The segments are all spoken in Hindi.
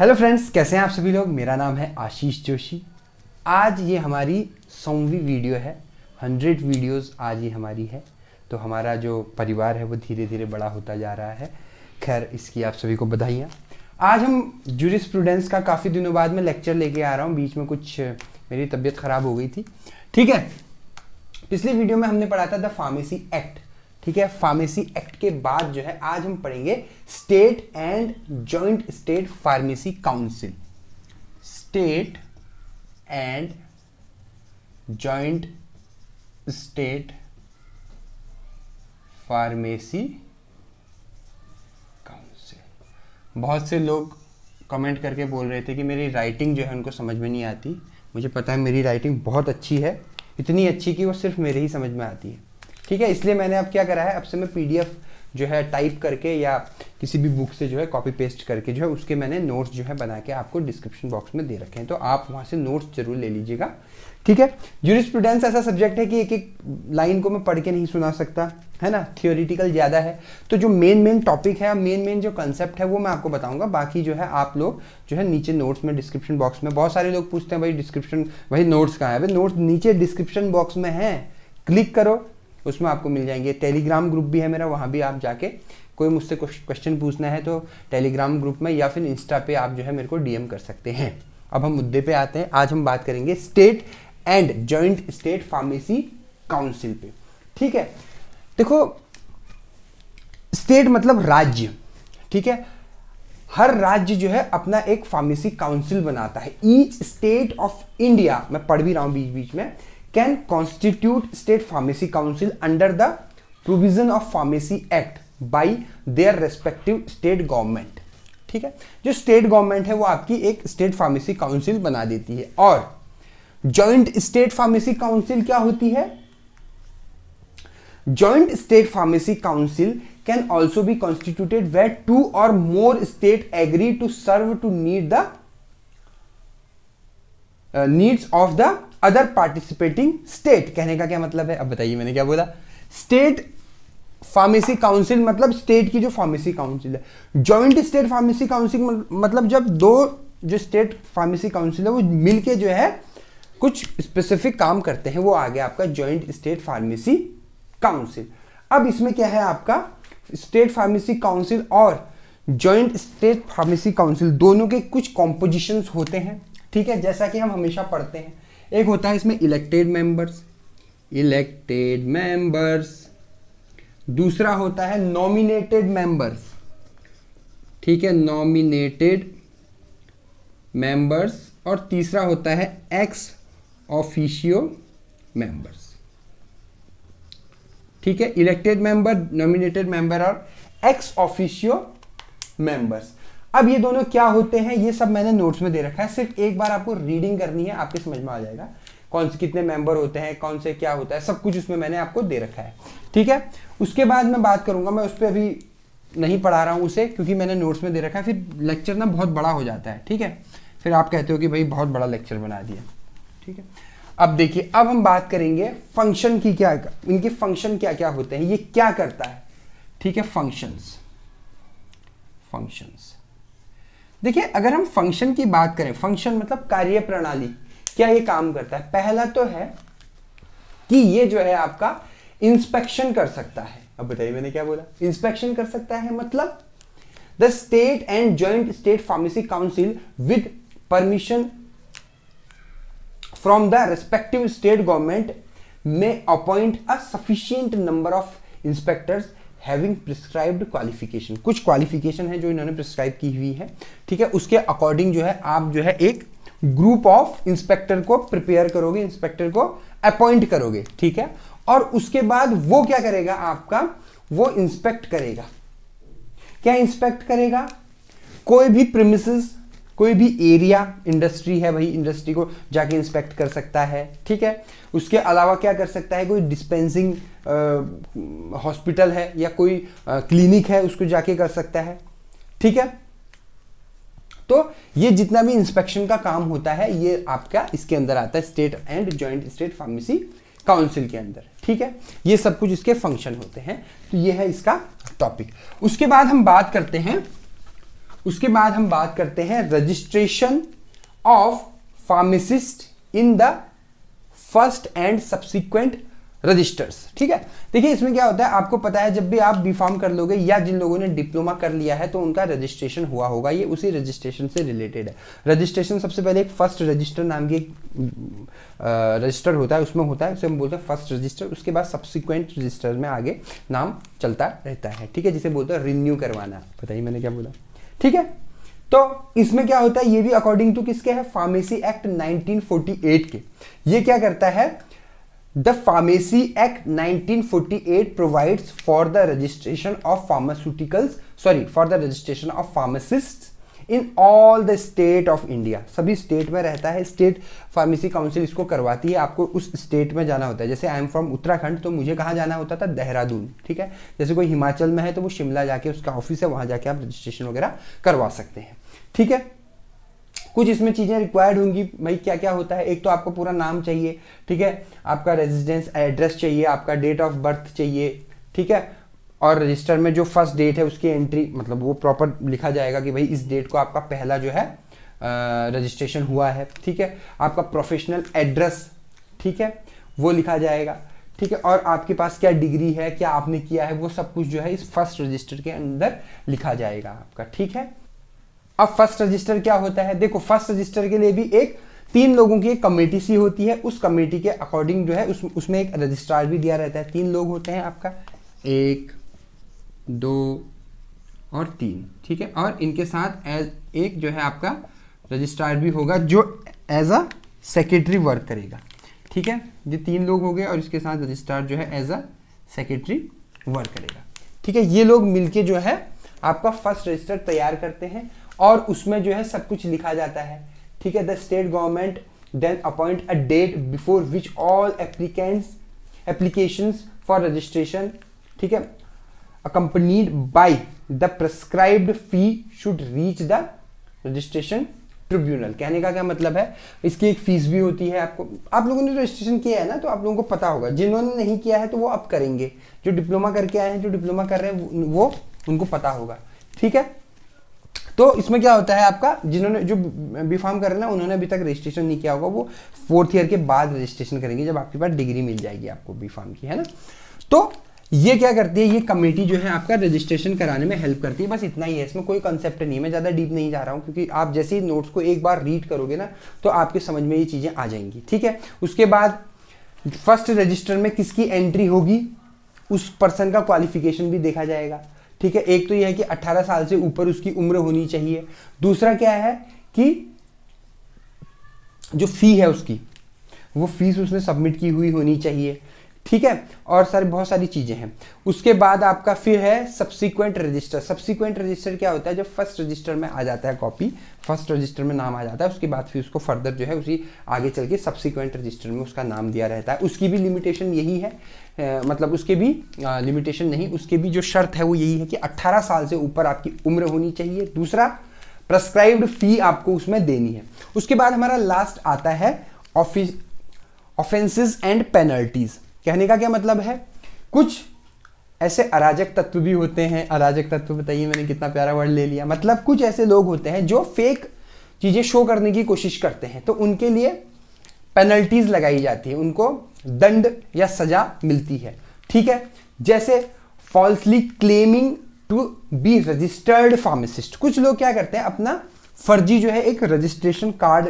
हेलो फ्रेंड्स कैसे हैं आप सभी लोग मेरा नाम है आशीष जोशी आज ये हमारी सौवीं वीडियो है हंड्रेड वीडियोस आज ये हमारी है तो हमारा जो परिवार है वो धीरे धीरे बड़ा होता जा रहा है खैर इसकी आप सभी को बधाइयाँ आज हम प्रूडेंस का काफ़ी दिनों बाद में लेक्चर लेके आ रहा हूँ बीच में कुछ मेरी तबीयत ख़राब हो गई थी ठीक है पिछली वीडियो में हमने पढ़ा था द फार्मेसी एक्ट ठीक है फार्मेसी एक्ट के बाद जो है आज हम पढ़ेंगे state and joint state pharmacy council state and joint state pharmacy council बहुत से लोग कमेंट करके बोल रहे थे कि मेरी राइटिंग जो है उनको समझ में नहीं आती मुझे पता है मेरी राइटिंग बहुत अच्छी है इतनी अच्छी कि वो सिर्फ मेरे ही समझ में आती है ठीक है इसलिए मैंने अब क्या करा है अब से मैं पीडीएफ जो है टाइप करके या किसी भी बुक से जो है कॉपी पेस्ट करके जो है उसके मैंने नोट्स जो है बना के आपको डिस्क्रिप्शन बॉक्स में दे रखे हैं तो आप वहां से नोट्स जरूर ले लीजिएगा ठीक है जूरिस्प्रूडेंस ऐसा सब्जेक्ट है कि एक एक लाइन को मैं पढ़ के नहीं सुना सकता है ना थियोरिटिकल ज़्यादा है तो जो मेन मेन टॉपिक है मेन मेन जो कंसेप्ट है वो मैं आपको बताऊंगा बाकी जो है आप लोग जो है नीचे नोट्स में डिस्क्रिप्शन बॉक्स में बहुत सारे लोग पूछते हैं भाई डिस्क्रिप्शन भाई नोट्स कहाँ है भाई नोट्स नीचे डिस्क्रिप्शन बॉक्स में है क्लिक करो उसमें आपको मिल जाएंगे टेलीग्राम ग्रुप भी है मेरा वहाँ भी आप जाके कोई मुझसे क्वेश्चन पूछना है तो टेलीग्राम ग्रुप में या फिर इंस्टा पे आप जो है मेरे को डीएम कर सकते हैं अब हम मुद्दे पे आते हैं आज हम बात करेंगे state and joint state pharmacy council पे ठीक है देखो स्टेट मतलब राज्य ठीक है हर राज्य जो है अपना एक फार्मेसी काउंसिल बनाता है ईच स्टेट ऑफ इंडिया मैं पढ़ भी रहा हूं बीच बीच में can constitute state pharmacy council under the provision of pharmacy act by their respective state government ठीक है जो स्टेट गवर्नमेंट है वो आपकी एक स्टेट फार्मेसी काउंसिल बना देती है और ज्वाइंट स्टेट फार्मेसी काउंसिल क्या होती है joint state pharmacy council can also be constituted way two or more state agree to serve to need the needs of the other participating state कहने का क्या मतलब है अब बताइए मैंने क्या बोला स्टेट फार्मेसी काउंसिल मतलब स्टेट की जो फार्मेसी काउंसिल है ज्वाइंट स्टेट फार्मेसी काउंसिल मतलब जब दो जो स्टेट फार्मेसी काउंसिल है वो मिलके जो है कुछ स्पेसिफिक काम करते हैं वो आ गया आपका ज्वाइंट स्टेट फार्मेसी काउंसिल अब इसमें क्या है आपका स्टेट फार्मेसी काउंसिल और ज्वाइंट स्टेट फार्मेसी काउंसिल दोनों के कुछ कॉम्पोजिशन होते हैं ठीक है जैसा कि हम हमेशा पढ़ते हैं एक होता है इसमें इलेक्टेड मेंबर्स इलेक्टेड मेंबर्स दूसरा होता है नॉमिनेटेड मेंबर्स ठीक है नॉमिनेटेड मेंबर्स और तीसरा होता है एक्स ऑफिशियो मेंबर्स ठीक है इलेक्टेड मेंबर नॉमिनेटेड मेंबर और एक्स ऑफिशियो मेंबर्स अब ये दोनों क्या होते हैं ये सब मैंने नोट्स में दे रखा है सिर्फ एक बार आपको रीडिंग करनी है आपके समझ में आ जाएगा कौन से कितने मेंबर होते हैं कौन से क्या होता है सब कुछ उसमें मैंने आपको दे रखा है ठीक है उसके बाद मैं बात करूंगा मैं उस पर अभी नहीं पढ़ा रहा हूं उसे क्योंकि मैंने नोट्स में दे रखा है फिर लेक्चर ना बहुत बड़ा हो जाता है ठीक है फिर आप कहते हो कि भाई बहुत बड़ा लेक्चर बना दिया ठीक है अब देखिए अब हम बात करेंगे फंक्शन की क्या इनके फंक्शन क्या क्या होते हैं ये क्या करता है ठीक है फंक्शंस फंक्शंस देखिए अगर हम फंक्शन की बात करें फंक्शन मतलब कार्य प्रणाली क्या ये काम करता है पहला तो है कि ये जो है आपका इंस्पेक्शन कर सकता है अब बताइए मैंने क्या बोला इंस्पेक्शन कर सकता है मतलब the state and joint state pharmacy council with permission from the respective state government may appoint a sufficient number of inspectors having prescribed qualification कुछ क्वालिफिकेशन है जो इन्होंने प्रिस्क्राइब की हुई है ठीक है उसके अकॉर्डिंग जो है आप जो है एक ग्रुप ऑफ इंस्पेक्टर को प्रिपेयर करोगे इंस्पेक्टर को अपॉइंट करोगे ठीक है और उसके बाद वो क्या करेगा आपका वो इंस्पेक्ट करेगा क्या इंस्पेक्ट करेगा कोई भी प्रिमिसेस कोई भी एरिया इंडस्ट्री है वही इंडस्ट्री को जाके इंस्पेक्ट कर सकता है ठीक है उसके अलावा क्या कर सकता है कोई डिस्पेंसिंग हॉस्पिटल है या कोई क्लिनिक है उसको जाके कर सकता है ठीक है तो ये जितना भी इंस्पेक्शन का काम होता है ये आपका इसके अंदर आता है state and joint state pharmacy council के अंदर ठीक है ये सब कुछ इसके फंक्शन होते हैं तो ये है इसका टॉपिक उसके बाद हम बात करते हैं उसके बाद हम बात करते हैं registration of pharmacist in the first and subsequent registers ठीक है देखिए इसमें क्या होता है आपको पता है जब भी आप बी फॉर्म कर लोगे या जिन लोगों ने डिप्लोमा कर लिया है तो उनका रजिस्ट्रेशन हुआ होगा ये उसी रजिस्ट्रेशन से रिलेटेड है रजिस्ट्रेशन सबसे पहले एक फर्स्ट रजिस्टर नाम की एक रजिस्टर होता है उसमें होता है उसे हम बोलते हैं फर्स्ट रजिस्टर उसके बाद सब्सिक्वेंट रजिस्टर में आगे नाम चलता रहता है ठीक है जिसे बोलते हैं रिन्यू करवाना पता ही मैंने क्या बोला ठीक है तो इसमें क्या होता है ये भी अकॉर्डिंग टू किसके है फार्मेसी एक्ट 1948 के ये क्या करता है the pharmacy act 1948 provides for the registration of pharmaceuticals sorry for the registration of pharmacist in all the state of India सभी स्टेट में रहता है स्टेट फार्मेसी काउंसिल इसको करवाती है आपको उस स्टेट में जाना होता है जैसे आई एम फ्रॉम उत्तराखंड तो मुझे कहाँ जाना होता था देहरादून ठीक है जैसे कोई हिमाचल में है तो वो शिमला जाके उसका ऑफिस है वहाँ जाके आप रजिस्ट्रेशन वगैरह करवा सकते हैं ठीक है कुछ इसमें चीज़ें रिक्वायर्ड होंगी भाई क्या क्या होता है एक तो आपको पूरा नाम चाहिए ठीक है आपका रेजिडेंस एड्रेस चाहिए आपका डेट ऑफ बर्थ चाहिए ठीक है और रजिस्टर में जो फर्स्ट डेट है उसकी एंट्री मतलब वो प्रॉपर लिखा जाएगा कि भाई इस डेट को आपका पहला जो है रजिस्ट्रेशन हुआ है ठीक है आपका प्रोफेशनल एड्रेस ठीक है वो लिखा जाएगा ठीक है और आपके पास क्या डिग्री है क्या आपने किया है वो सब कुछ जो है इस फर्स्ट रजिस्टर के अंदर लिखा जाएगा आपका ठीक है अब फर्स्ट रजिस्टर क्या होता है देखो फर्स्ट रजिस्टर के लिए भी एक तीन लोगों की एक कमेटी सी होती है उस कमेटी के अकॉर्डिंग जो है उस, उसमें एक रजिस्ट्रार भी दिया रहता है तीन लोग होते हैं आपका एक दो और तीन ठीक है और इनके साथ एज एक जो है आपका रजिस्ट्रार भी होगा जो एज अ सेक्रेटरी वर्क करेगा ठीक है ये तीन लोग हो गए और इसके साथ रजिस्ट्रार जो है एज अ सेक्रेटरी वर्क करेगा ठीक है ये लोग मिलके जो है आपका फर्स्ट रजिस्टर तैयार करते हैं और उसमें जो है सब कुछ लिखा जाता है ठीक है the state government then appoint a date before which all applicants applications for registration ठीक है accompanied by the prescribed fee should reach the registration tribunal कहने का क्या मतलब है इसकी एक फीस भी होती है आपको आप लोगों ने रजिस्ट्रेशन किया है ना तो आप लोगों को पता होगा जिन्होंने नहीं किया है तो वो अब करेंगे जो डिप्लोमा करके आए हैं जो डिप्लोमा कर रहे हैं वो उनको पता होगा ठीक है तो इसमें क्या होता है आपका जिन्होंने जो बी फॉर्म कर रहे हैं ना उन्होंने अभी तक रजिस्ट्रेशन नहीं किया होगा वो फोर्थ ईयर के बाद रजिस्ट्रेशन करेंगे जब आपके पास डिग्री मिल जाएगी आपको बी फॉर्म की है ना तो ये क्या करती है ये कमेटी जो है आपका रजिस्ट्रेशन कराने में हेल्प करती है बस इतना ही है इसमें कोई कंसेप्ट नहीं मैं ज़्यादा डीप नहीं जा रहा हूँ क्योंकि आप जैसे ही नोट्स को एक बार रीड करोगे ना तो आपके समझ में ये चीज़ें आ जाएंगी ठीक है उसके बाद फर्स्ट रजिस्टर में किसकी एंट्री होगी उस पर्सन का क्वालिफिकेशन भी देखा जाएगा ठीक है एक तो यह है कि 18 साल से ऊपर उसकी उम्र होनी चाहिए दूसरा क्या है कि जो फी है उसकी वो फीस उसने सबमिट की हुई होनी चाहिए ठीक है और सारी बहुत सारी चीज़ें हैं उसके बाद आपका फिर है सब्सिक्वेंट रजिस्टर सब्सिक्वेंट रजिस्टर क्या होता है जब फर्स्ट रजिस्टर में आ जाता है कॉपी फर्स्ट रजिस्टर में नाम आ जाता है उसके बाद फिर उसको फर्दर जो है उसी आगे चल के सब्सिक्वेंट रजिस्टर में उसका नाम दिया रहता है उसकी भी लिमिटेशन यही है आ, मतलब उसके भी लिमिटेशन नहीं उसके भी जो शर्त है वो यही है कि अट्ठारह साल से ऊपर आपकी उम्र होनी चाहिए दूसरा प्रस्क्राइब्ड फी आपको उसमें देनी है उसके बाद हमारा लास्ट आता है ऑफिस ऑफेंसेस एंड पेनल्टीज़ कहने का क्या मतलब है कुछ ऐसे अराजक तत्व भी होते हैं अराजक तत्व बताइए मैंने कितना प्यारा वर्ड ले लिया मतलब कुछ ऐसे लोग होते हैं जो फेक चीज़ें शो करने की कोशिश करते हैं तो उनके लिए पेनल्टीज लगाई जाती है उनको दंड या सजा मिलती है ठीक है जैसे falsely claiming to be registered pharmacist कुछ लोग क्या करते हैं अपना फर्जी जो है एक रजिस्ट्रेशन कार्ड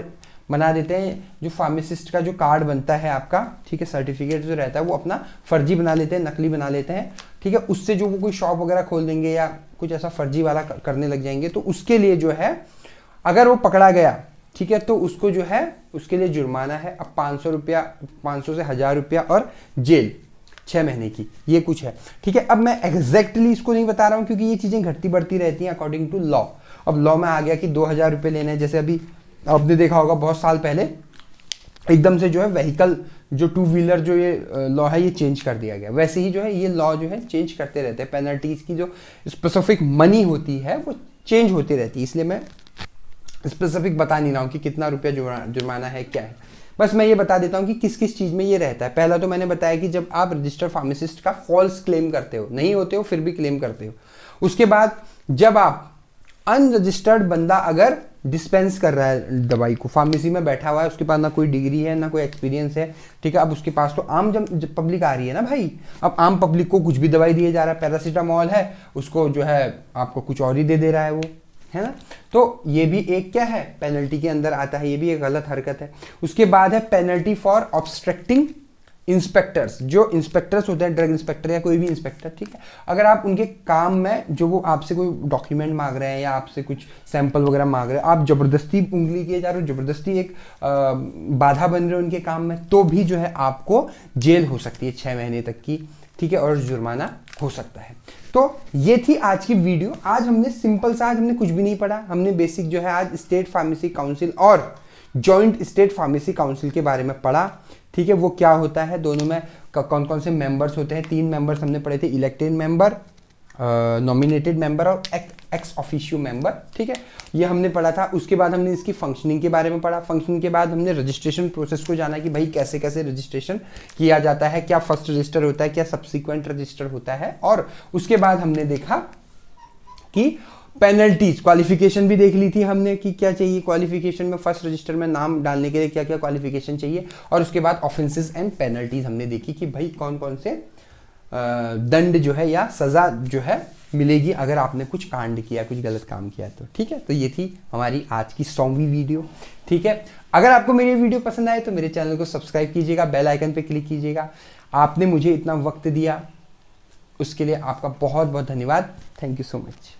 बना देते हैं जो फार्मासिस्ट का जो कार्ड बनता है आपका ठीक है सर्टिफिकेट जो रहता है वो अपना फर्जी बना लेते हैं नकली बना लेते हैं ठीक है उससे जो वो कोई शॉप वगैरह खोल देंगे या कुछ ऐसा फर्जी वाला करने लग जाएंगे तो उसके लिए जो है अगर वो पकड़ा गया ठीक है तो उसको जो है उसके लिए जुर्माना है अब पाँच सौ रुपया पाँच सौ से हज़ार रुपया और जेल छः महीने की ये कुछ है ठीक है अब मैं एग्जैक्टली इसको नहीं बता रहा हूँ क्योंकि ये चीज़ें घटती बढ़ती रहती हैं अकॉर्डिंग टू लॉ अब लॉ में आ गया कि दो हज़ार रुपये लेने हैं जैसे अभी आपने देखा होगा बहुत साल पहले एकदम से जो है व्हीकल जो टू व्हीलर जो ये लॉ है ये चेंज कर दिया गया वैसे ही जो है ये लॉ जो है चेंज करते रहते हैं पेनल्टीज की जो स्पेसिफिक मनी होती है वो चेंज होती रहती है इसलिए मैं स्पेसिफिक बता नहीं रहा हूँ कि कितना रुपया जुर्माना है क्या है बस मैं ये बता देता हूँ कि किस किस चीज़ में ये रहता है पहला तो मैंने बताया कि जब आप रजिस्टर फार्मासिस्ट का फॉल्स क्लेम करते हो नहीं होते हो फिर भी क्लेम करते हो उसके बाद जब आप अनरजिस्टर्ड बंदा अगर डिस्पेंस कर रहा है दवाई को फार्मेसी में बैठा हुआ है उसके पास ना कोई डिग्री है ना कोई एक्सपीरियंस है ठीक है अब उसके पास तो आम जब, जब पब्लिक आ रही है ना भाई अब आम पब्लिक को कुछ भी दवाई दिए जा रहा है पैरासीटामॉल है उसको जो है आपको कुछ और ही दे दे रहा है वो है ना तो ये भी एक क्या है पेनल्टी के अंदर आता है ये भी एक गलत हरकत है उसके बाद है पेनल्टी फॉर ऑब्स्ट्रक्टिंग इंस्पेक्टर्स जो इंस्पेक्टर्स होते हैं ड्रग इंस्पेक्टर या कोई भी इंस्पेक्टर ठीक है अगर आप उनके काम में जो वो आपसे कोई डॉक्यूमेंट मांग रहे हैं या आपसे कुछ सैंपल वगैरह मांग रहे हैं आप जबरदस्ती उंगली किए जा रहे हो जबरदस्ती एक आ, बाधा बन रहे हो उनके काम में तो भी जो है आपको जेल हो सकती है छः महीने तक की ठीक है और जुर्माना हो सकता है तो ये थी आज की वीडियो आज हमने सिंपल सा आज हमने कुछ भी नहीं पढ़ा हमने बेसिक जो है आज स्टेट फार्मेसी काउंसिल और जॉइंट स्टेट फार्मेसी काउंसिल के बारे में पढ़ा ठीक है वो क्या होता है दोनों में कौन कौन से मेंबर्स होते हैं तीन मेंबर्स हमने पढ़े थे इलेक्टेड मेंबर नॉमिनेटेड मेंबर और एक्स ऑफिशियो मेंबर ठीक है ये हमने पढ़ा था उसके बाद हमने इसकी फंक्शनिंग के बारे में पढ़ा फंक्शनिंग के बाद हमने रजिस्ट्रेशन प्रोसेस को जाना कि भाई कैसे कैसे रजिस्ट्रेशन किया जाता है क्या फर्स्ट रजिस्टर होता है क्या सब्सिक्वेंट रजिस्टर होता है और उसके बाद हमने देखा कि पेनल्टीज क्वालिफिकेशन भी देख ली थी हमने कि क्या चाहिए क्वालिफिकेशन में फर्स्ट रजिस्टर में नाम डालने के लिए क्या क्या क्वालिफिकेशन चाहिए और उसके बाद ऑफेंसेस एंड पेनल्टीज हमने देखी कि भाई कौन कौन से दंड जो है या सज़ा जो है मिलेगी अगर आपने कुछ कांड किया कुछ गलत काम किया तो ठीक है तो ये थी हमारी आज की सौवीं वीडियो ठीक है अगर आपको मेरी वीडियो पसंद आए तो मेरे चैनल को सब्सक्राइब कीजिएगा बेल आइकन पर क्लिक कीजिएगा आपने मुझे इतना वक्त दिया उसके लिए आपका बहुत बहुत धन्यवाद थैंक यू सो मच